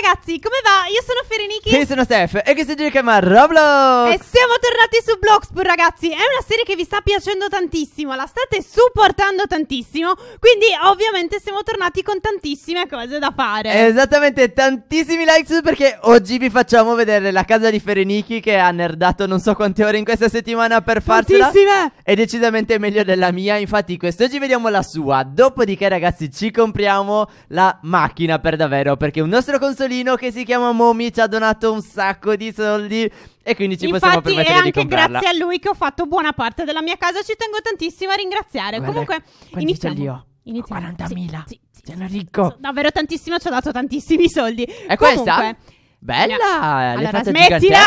ragazzi, come va? Io sono Ferenichi. Io sono Steph e che si chiama Roblox. E siamo tornati su Bloxpool, ragazzi. È una serie che vi sta piacendo tantissimo, la state supportando tantissimo, quindi ovviamente siamo tornati con tantissime cose da fare. Esattamente, tantissimi likes perché oggi vi facciamo vedere la casa di Fereniki che ha nerdato non so quante ore in questa settimana per farcela. Tantissime! È decisamente meglio della mia, infatti quest'oggi vediamo la sua. Dopodiché ragazzi ci compriamo la macchina per davvero perché un nostro consumatore raggazzolino che si chiama Momi ci ha donato un sacco di soldi e quindi ci Infatti, possiamo permettere di comprarla. Infatti è anche grazie a lui che ho fatto buona parte della mia casa, ci tengo tantissimo a ringraziare. Guarda, Comunque, iniziamo. Io. iniziamo. 40.000. Sì, sì, Sono ricco. So, davvero tantissimo, ci ha dato tantissimi soldi. E Comunque, questa? Bella! Allora, smettila!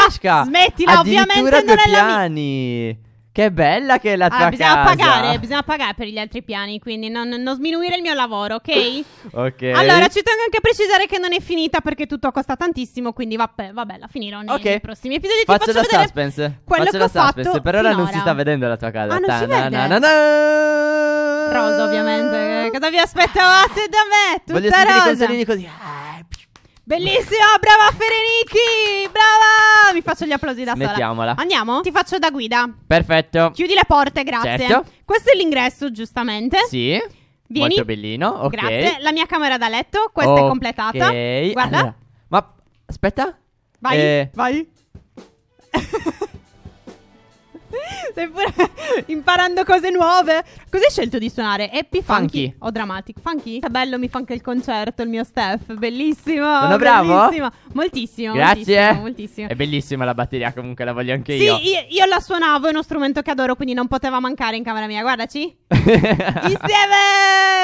Smettila, ovviamente non è la mia. Che bella che è la tua ah, bisogna casa. pagare, bisogna pagare per gli altri piani, quindi non, non sminuire il mio lavoro, ok? ok. Allora, ci tengo anche a precisare che non è finita perché tutto costa tantissimo, quindi vabbè, vabbè la finirò nei, okay. nei prossimi episodi. Faccio, faccio la suspense. Quello faccio che la suspense, per ora non si sta vedendo la tua casa. Ah, non Ta- si na- vede? Na- na- rosa, ovviamente. Cosa vi aspettavate da me? Tutta Voglio rosa. Voglio sentire i così. Ah, Bellissima, brava Fereniki, Brava! faccio gli applausi da sola. Andiamo? Ti faccio da guida. Perfetto. Chiudi le porte, grazie. Certo. Questo è l'ingresso, giustamente. Sì. Vieni. Molto bellino. Ok. Grazie. La mia camera da letto, questa okay. è completata. Guarda. Allora. Ma aspetta. Vai, eh, vai. Stai pure imparando cose nuove. Cos'hai scelto di suonare? Happy Funky, funky. o Dramatic? Funky? Che bello, mi fa anche il concerto, il mio Steph. Bellissimo. Sono bravo? Bellissimo. Moltissimo. Grazie. Moltissimo, moltissimo. È bellissima la batteria, comunque la voglio anche io. Sì, io, io, la suonavo, è uno strumento che adoro, quindi non poteva mancare in camera mia. Guardaci. Insieme.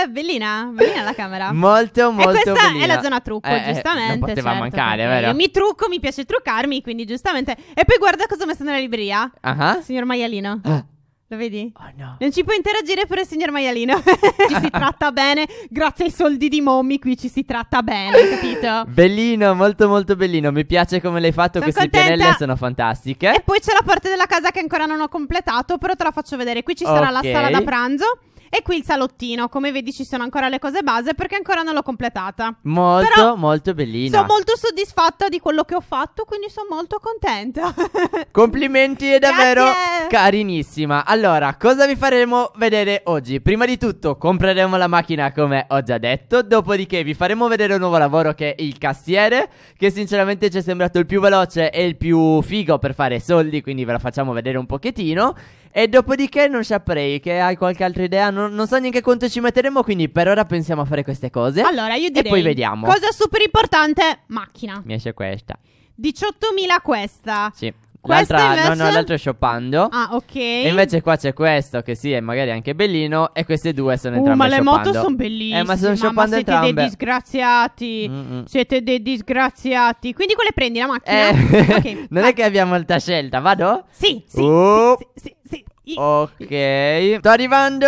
Bellina, bellina la camera. Molto, molto. E questa bellina. è la zona trucco, eh, eh giustamente. Non poteva certo, mancare, vero? Io Mi trucco, mi piace truccarmi, quindi giustamente. E poi guarda cosa ho messo nella libreria. Ah. Uh-huh. Signor signor maialino. Ah. Lo vedi? Oh no. Non ci può interagire per il signor maialino. ci si tratta bene, grazie ai soldi di mommy, qui ci si tratta bene, capito? Bellino, molto molto bellino. Mi piace come l'hai fatto, sono queste contenta. pianelle sono fantastiche. E poi c'è la parte della casa che ancora non ho completato, però te la faccio vedere. Qui ci sarà okay. la sala da pranzo. E qui il salottino, come vedi ci sono ancora le cose base perché ancora non l'ho completata. Molto, Però molto bellina. Sono molto soddisfatta di quello che ho fatto, quindi sono molto contenta. Complimenti, è davvero Carinissima. Allora, cosa vi faremo vedere oggi? Prima di tutto compreremo la macchina come ho già detto, dopodiché vi faremo vedere un nuovo lavoro che è il cassiere, che sinceramente ci è sembrato il più veloce e il più figo per fare soldi, quindi ve la facciamo vedere un pochettino. E dopodiché non saprei che eh, hai qualche altra idea, non, non so neanche quanto ci metteremo, quindi per ora pensiamo a fare queste cose. Allora, io direi... E poi vediamo. Cosa super importante, macchina. Mi esce questa. 18.000 questa. Sì. L'altra, invece... no, no, l'altro è shoppando. Ah, ok. E invece qua c'è questo che sì, è magari anche bellino. E queste due sono uh, entrambe uh, ma scioppando. Ma le moto sono bellissime. Eh, ma sono shoppando scioppando siete entrambe. dei disgraziati. Mm-mm. Siete dei disgraziati. Quindi quale prendi la macchina? Eh. Okay. non ah. è che abbiamo molta scelta, vado? Sì, sì. Uh. sì, sì, sì, Ok, sto arrivando.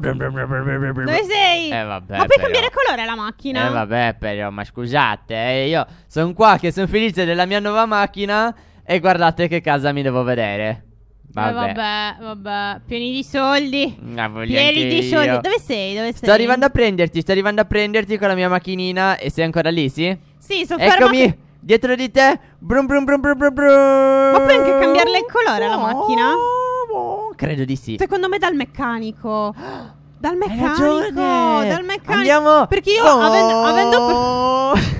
Dove sei? Eh, vabbè, ma puoi però. cambiare colore la macchina? Eh, vabbè, però, ma scusate, eh, io sono qua che sono felice della mia nuova macchina. E guardate che casa mi devo vedere. Eh, vabbè, eh, vabbè, vabbè. Pieni di soldi. No, ah, Pieni di soldi. Dove sei? Dove sei? Sto arrivando a prenderti, sto arrivando a prenderti con la mia macchinina. E sei ancora lì, sì? Sì, sono Eccomi. Ferma... Dietro di te. Brum brum brum brum brum brum. Ma puoi anche cambiarle il colore la macchina? credo di sì. Secondo me dal meccanico. Dal meccanico, dal meccanico. Andiamo. Perché io oh. avendo, avendo oh.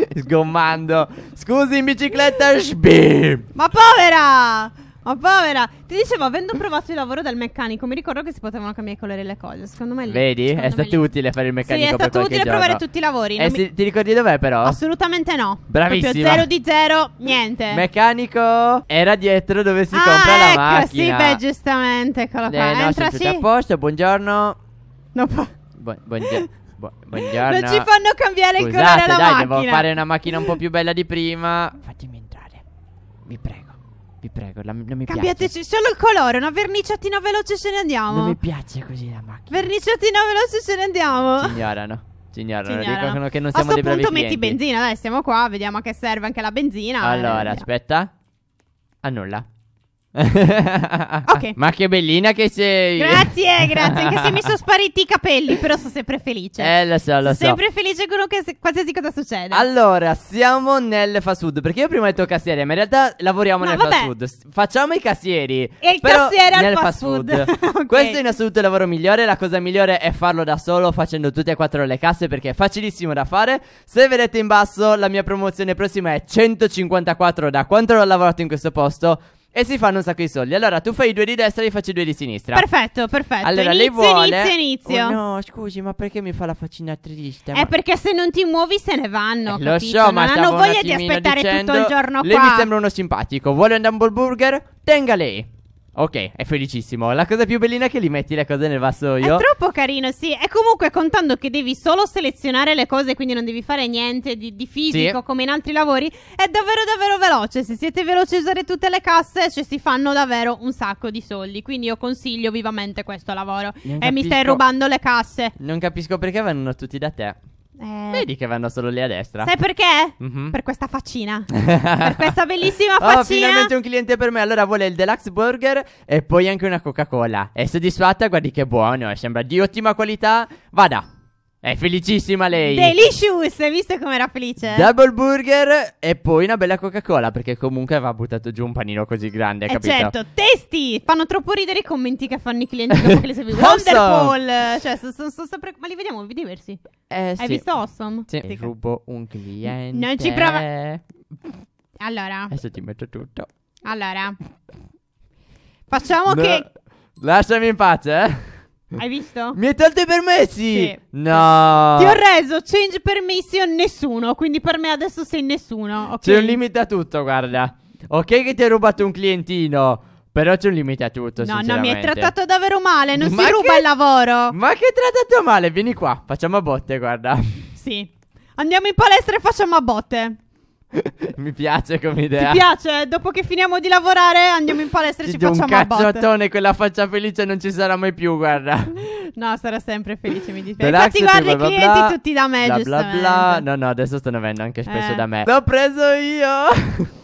sgommando. Scusi, in bicicletta. Shbim. Ma povera! Ma povera! Ti dicevo, avendo provato il lavoro del meccanico, mi ricordo che si potevano cambiare i colori e le cose. Secondo me lì. Vedi? È stato lì. utile fare il meccanico. Sì, è stato utile giorno. provare tutti i lavori. Eh, mi... ti ricordi dov'è, però? Assolutamente no. Bravissimo. Proprio zero di zero, niente. Meccanico era dietro dove si ah, compra ecco, la macchina. Sì, beh, giustamente. Eccolo eh, qua. Eh, no, Entra, sì. a posto, buongiorno. No, bu- buongiorno. Buongiorno. Non ci fanno cambiare il colore alla dai, macchina. devo fare una macchina un po' più bella di prima. Fatemi entrare. Vi prego. Vi prego, la, non mi Cambiateci piace. solo il colore, una verniciatina veloce se ne andiamo. Non mi piace così la macchina. Verniciatina veloce se ne andiamo. Signorano. Signorano. dicono che non siamo A dei bravi A questo punto metti benzina, dai, siamo qua, vediamo a che serve anche la benzina. Allora, eh. aspetta. Annulla. ok. Ma che bellina che sei. Grazie, grazie. Anche se mi sono spariti i capelli, però sono sempre felice. Eh, lo so, lo so. Sempre felice con se- qualsiasi cosa succede. Allora, siamo nel fast food. Perché io prima ho detto cassiere, ma in realtà lavoriamo no, nel vabbè. fast food. facciamo i cassieri. E il cassiere al fast food. food. okay. Questo è in assoluto il lavoro migliore. La cosa migliore è farlo da solo, facendo tutte e quattro le casse, perché è facilissimo da fare. Se vedete in basso, la mia promozione prossima è 154 da quanto l'ho lavorato in questo posto. E si fanno un sacco di soldi. Allora, tu fai i due di destra e io faccio i due di sinistra. Perfetto, perfetto. Allora, inizio, lei vuole... inizio, inizio. Oh, no, scusi, ma perché mi fa la faccina triste? Ma... È perché se non ti muovi se ne vanno. Eh, lo so, ma non voglio di aspettare dicendo, tutto il giorno lei qua. Lei mi sembra uno simpatico. Vuole un hamburger? Tenga lei. Ok, è felicissimo. La cosa più bellina è che li metti le cose nel vassoio. È troppo carino, sì. E comunque contando che devi solo selezionare le cose, quindi non devi fare niente di, di fisico sì. come in altri lavori, è davvero davvero veloce. Se siete veloci a usare tutte le casse, cioè si fanno davvero un sacco di soldi. Quindi io consiglio vivamente questo lavoro. Non e capisco... mi stai rubando le casse. Non capisco perché vanno tutti da te. Eh... Vedi che vanno solo lì a destra. Sai perché? Mm-hmm. Per questa faccina. per questa bellissima oh, faccina. Oh, finalmente un cliente per me. Allora vuole il deluxe burger e poi anche una Coca-Cola. È soddisfatta? Guardi che buono. Eh, sembra di ottima qualità. Vada. È felicissima lei. Delicious, hai visto com'era felice? Double burger e poi una bella Coca-Cola perché comunque aveva buttato giù un panino così grande, eh, capito? certo, testi! Fanno troppo ridere i commenti che fanno i clienti dopo che li seguono. Wonderful! Cioè, sono so, so sempre... Ma li vediamo videoversi. Eh, hai visto Awesome? Sì, Tica. rubo un cliente. Non ci prova... Allora. Adesso ti metto tutto. Allora. Facciamo no. che... Lasciami in pace, eh. Hai visto? Mi hai tolto i permessi? Sì. No. Ti ho reso change permission nessuno, quindi per me adesso sei nessuno. Okay? C'è un limite a tutto, guarda. Ok che ti hai rubato un clientino. Però c'è un limite a tutto. No, no, mi hai trattato davvero male. Non ma si ruba che... il lavoro. Ma che trattato male? Vieni qua, facciamo a botte, guarda. Sì. Andiamo in palestra e facciamo a botte. Mi piace come idea. Mi piace? Dopo che finiamo di lavorare andiamo in palestra e ci, ci facciamo un cazzottone, quella faccia felice non ci sarà mai più, guarda. No, sarà sempre felice, mi dispiace. Relax, Infatti guarda i clienti bla, tutti da me, bla, bla, bla. No, no, adesso stanno venendo anche spesso eh. da me. L'ho preso io!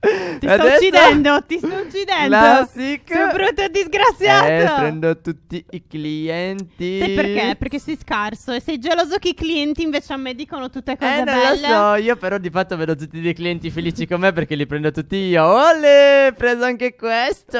Ti sto Adesso... uccidendo, ti sto uccidendo. Classic. Sei brutto disgraziato. Eh, prendo tutti i clienti. Sai perché? Perché sei scarso e sei geloso che i clienti invece a me dicono tutte cose eh, belle. Eh, lo so, io però di fatto vedo tutti dei clienti felici con me perché li prendo tutti io. Olle, preso anche questo.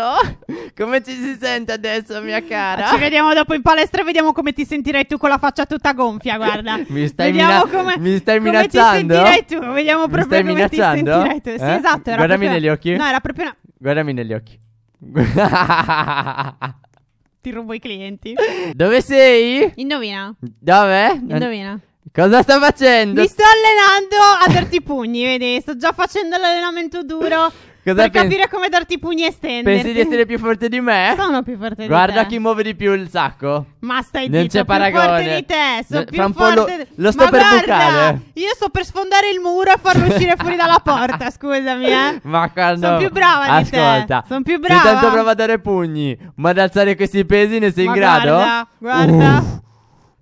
come ci si sente adesso, mia ah, cara? Ci vediamo dopo in palestra e vediamo come ti sentirai tu con la faccia tutta gonfia, guarda. mi, stai mina- come, mi stai minacciando? Come ti sentirai tu, vediamo mi proprio come minacciando? ti sentirai tu. Sì, eh? esatto, era Guardami proprio... negli occhi. No, era proprio una... Guardami negli occhi. Ti rubo i clienti. Dove sei? Indovina. Dove? Indovina. Cosa sta facendo? Mi sto allenando a darti i pugni, vedi? Sto già facendo l'allenamento duro. Cosa per pensi? capire come darti i pugni e Pensi di essere più forte di me? Sono più forte di Guarda te. Guarda chi muove di più il sacco. Ma stai zitto. non c'è paragone. più forte di te, sono più forte. lo, lo sto Ma per guarda, bucare. Io sto per sfondare il muro e farlo uscire fuori dalla porta, scusami, eh. Ma quando Sono più brava Ascolta, di Ascolta. Sono più brava. Intanto prova a dare pugni, ma ad alzare questi pesi ne sei ma in grado? Guarda, guarda. Uff.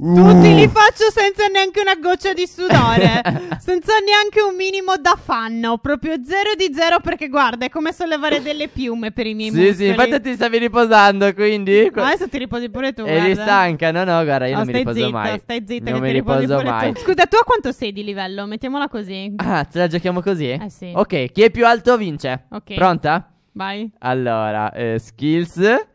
Tutti li uh. faccio senza neanche una goccia di sudore, senza neanche un minimo d'affanno, proprio zero di zero perché guarda, è come sollevare delle piume per i miei sì, muscoli. Sì, sì, infatti ti stavi riposando, quindi... Ma adesso ti riposi pure tu, Eri stanca, no, no, guarda, io oh, non mi riposo zitta, mai. Stai zitta, non mi riposo mai. Tu. Scusa, tu a quanto sei di livello? Mettiamola così. Ah, ce la giochiamo così? Eh sì. Ok, chi è più alto vince. Ok. Pronta? Vai. Allora, eh, skills...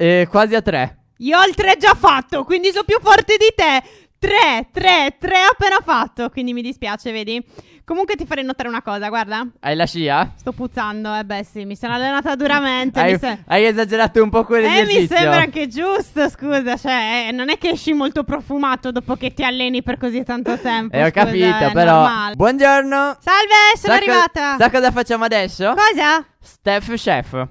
Eh, quasi a tre. Io ho il 3 già fatto, quindi sono più forte di te. 3, 3, 3 appena fatto, quindi mi dispiace, vedi? Comunque ti farei notare una cosa, guarda. Hai la scia? Sto puzzando, eh beh sì, mi sono allenata duramente. hai, se... hai esagerato un po' quell'esercizio. Eh mi sembra anche giusto, scusa, cioè eh, non è che esci molto profumato dopo che ti alleni per così tanto eh, tempo. E ho scusa, capito, però. Normale. Buongiorno. Salve, sono sa arrivata. Co- sa cosa facciamo adesso? Cosa? Steph Chef.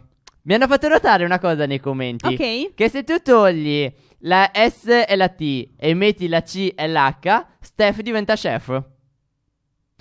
Mi hanno fatto notare una cosa nei commenti. Ok. Che se tu togli la S e la T e metti la C e l'H, Steph diventa chef.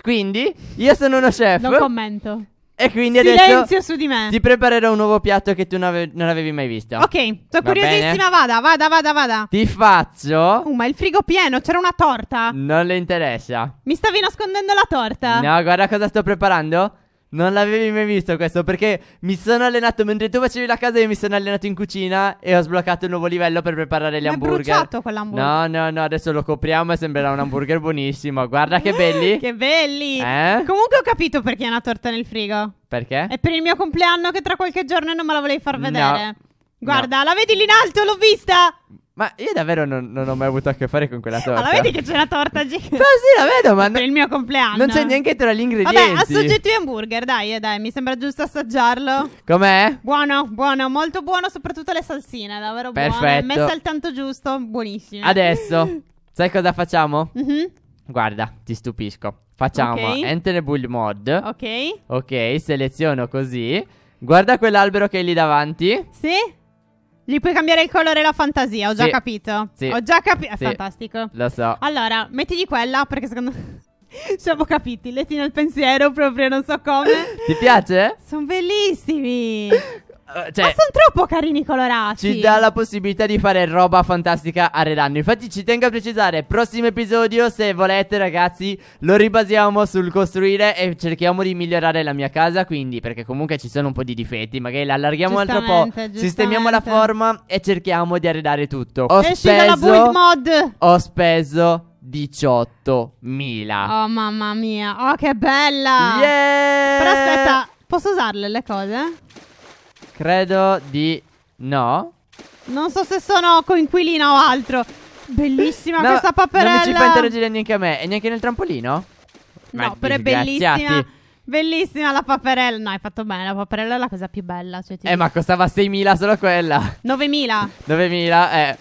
Quindi io sono uno chef. Non commento. E quindi Silenzio adesso su di me. ti preparerò un nuovo piatto che tu non, ave- non avevi mai visto. Ok, sono Va curiosissima, bene? vada, vada, vada, vada. Ti faccio. Uh, ma il frigo pieno, c'era una torta. Non le interessa. Mi stavi nascondendo la torta. No, guarda cosa sto preparando. Non l'avevi mai visto questo perché mi sono allenato mentre tu facevi la casa io mi sono allenato in cucina e ho sbloccato il nuovo livello per preparare gli hamburger. Ma bruciato quell'hamburger. No, no, no, adesso lo copriamo e sembrerà un hamburger buonissimo. Guarda che belli. Eh, che belli. Eh? Comunque ho capito perché è una torta nel frigo. Perché? È per il mio compleanno che tra qualche giorno non me la volevi far vedere. No. Guarda, no. la vedi lì in alto, l'ho vista. Ma io davvero non, non, ho mai avuto a che fare con quella torta. la vedi che c'è una torta gigante. Così la vedo, ma. Per il mio compleanno. Non c'è neanche tra gli ingredienti. Vabbè, assaggetti hamburger, dai, eh, dai, mi sembra giusto assaggiarlo. Com'è? Buono, buono, molto buono, soprattutto le salsine, davvero buono. Perfetto. buone. Messa al tanto giusto, buonissime. Adesso, sai cosa facciamo? Mm-hmm. Guarda, ti stupisco. Facciamo okay. Enter Bull Mod. Ok. Ok, seleziono così. Guarda quell'albero che è lì davanti. Sì. Gli puoi cambiare il colore e la fantasia, ho già Sì. capito. Sì. Ho già capito. È Sì. fantastico. Lo so. Allora, mettigli quella perché secondo me. Siamo capiti, letti nel pensiero proprio, non so come. Ti piace? Sono bellissimi. Eh, cioè, Ma sono troppo carini i colorati. Ci dà la possibilità di fare roba fantastica a Redano. Infatti, ci tengo a precisare: prossimo episodio, se volete, ragazzi, lo ribasiamo sul costruire e cerchiamo di migliorare la mia casa. Quindi, perché comunque ci sono un po' di difetti, magari la allarghiamo un altro po', sistemiamo la forma e cerchiamo di arredare tutto. Ho Esci speso, build mod. Ho speso 18.000. Oh, mamma mia. Oh, che bella. Yeah. Però aspetta, posso usarle le cose? Credo di no. Non so se sono coinquilina o altro. Bellissima no, questa paperella. Non mi ci fa interagire neanche a me. E neanche nel trampolino? No, Ma però è bellissima. Bellissima la paperella. No, hai fatto bene. La paperella è la cosa più bella. Cioè eh, ma costava 6.000 solo quella. 9.000. 9.000, eh.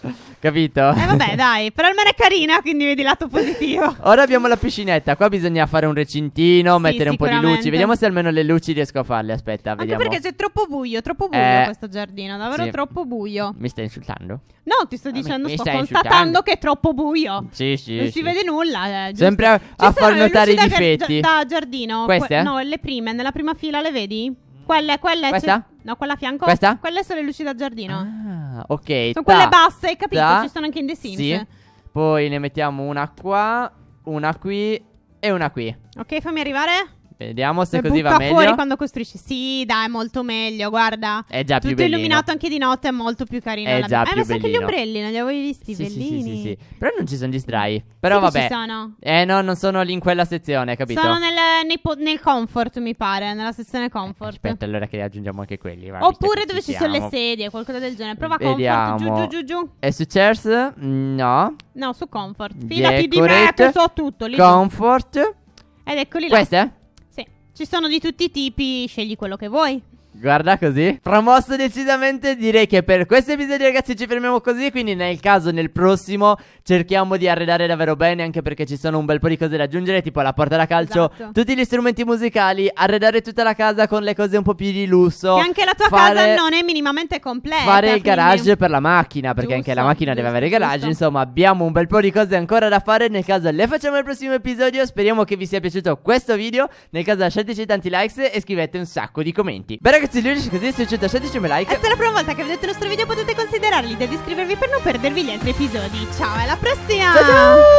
Capito? Eh vabbè, dai, però almeno è carina, quindi vedi lato positivo. Ora abbiamo la piscinetta. Qua bisogna fare un recintino, sì, mettere un po' di luci. Vediamo se almeno le luci riesco a farle. Aspetta, Anche vediamo. perché c'è troppo buio, troppo buio eh, questo giardino, davvero sì. troppo buio. Mi stai insultando? No, ti sto ah, dicendo, mi, sto mi constatando che è troppo buio. Sì, sì. Non sì. si vede nulla. Eh, Sempre a, a far notare i difetti. Da, da giardino. Queste? Que- no, le prime, nella prima fila le vedi? Quelle, quelle. Questa? No, quella a fianco. Questa? Quelle sono le luci da giardino. Ah. Ah, ok. Sono ta, quelle basse, hai capito? Ta. Ci sono anche in The Sims. Sì. Poi ne mettiamo una qua, una qui e una qui. Ok, fammi arrivare. Vediamo se così va meglio. fuori quando costruisci. Sì, dai, è molto meglio. Guarda, è già tutto più bellino. illuminato anche di notte. È molto più carino. È già eh, più ma anche gli ombrelli, non li avevi visti? Sì, bellini. Sì, sì, sì, Però non ci sono gli strai. Però sì, vabbè. Ci sono. Eh, no, non sono lì in quella sezione, capito? Sono nel, po- nel comfort, mi pare. Nella sezione eh, comfort. aspetta, allora che aggiungiamo anche quelli. Va, Oppure dove ci, ci sono le sedie, qualcosa del genere. Prova Vediamo. comfort. Giù, giù, giù, giù. È su chairs? No. No, su comfort. Fidati Decorate. di me, che so tutto. Lì comfort. Ed eccoli là. Queste? Ci sono di tutti i tipi, scegli quello che vuoi. Guarda così Promosso decisamente Direi che per questo episodio ragazzi ci fermiamo così Quindi nel caso nel prossimo Cerchiamo di arredare davvero bene Anche perché ci sono un bel po' di cose da aggiungere Tipo la porta da calcio esatto. Tutti gli strumenti musicali Arredare tutta la casa con le cose un po' più di lusso E anche la tua fare, casa non è minimamente completa Fare il garage per la macchina Perché giusto, anche la macchina giusto, deve avere garage giusto. Insomma abbiamo un bel po' di cose ancora da fare Nel caso le facciamo al prossimo episodio Speriamo che vi sia piaciuto questo video Nel caso lasciateci tanti likes E scrivete un sacco di commenti Beh ragazzi ragazzi, le unici cose 616 like. È la prima volta che vedete il nostro video, potete considerare l'idea di iscrivervi per non perdervi gli altri episodi. Ciao, alla prossima! ciao! ciao!